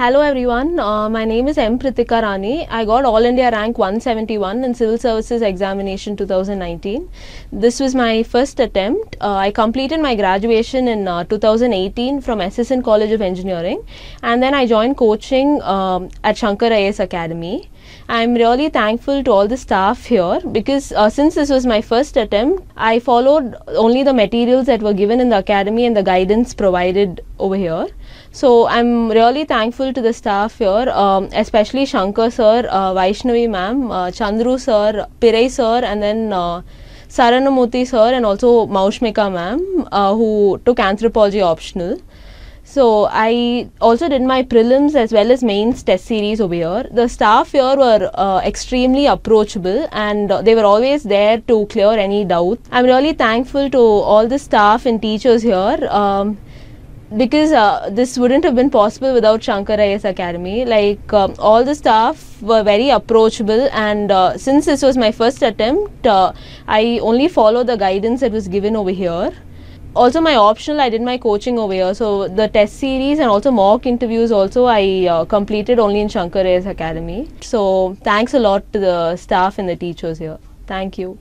Hello everyone, uh, my name is M. Prithika Rani. I got All India Rank 171 in Civil Services Examination 2019. This was my first attempt. Uh, I completed my graduation in uh, 2018 from SSN College of Engineering and then I joined coaching um, at Shankar IAS Academy. I'm really thankful to all the staff here because uh, since this was my first attempt, I followed only the materials that were given in the academy and the guidance provided over here. So I'm really thankful to the staff here, um, especially Shankar sir, uh, Vaishnavi ma'am, uh, Chandru sir, Pirai sir, and then uh, Saranamurthy sir, and also Maushmika ma'am, uh, who took anthropology optional. So I also did my prelims as well as mains test series over here. The staff here were uh, extremely approachable and they were always there to clear any doubt. I'm really thankful to all the staff and teachers here. Um, because uh, this wouldn't have been possible without Shankar IS Academy. Like um, all the staff were very approachable, and uh, since this was my first attempt, uh, I only followed the guidance that was given over here also my optional i did my coaching over here so the test series and also mock interviews also i uh, completed only in shankaray's academy so thanks a lot to the staff and the teachers here thank you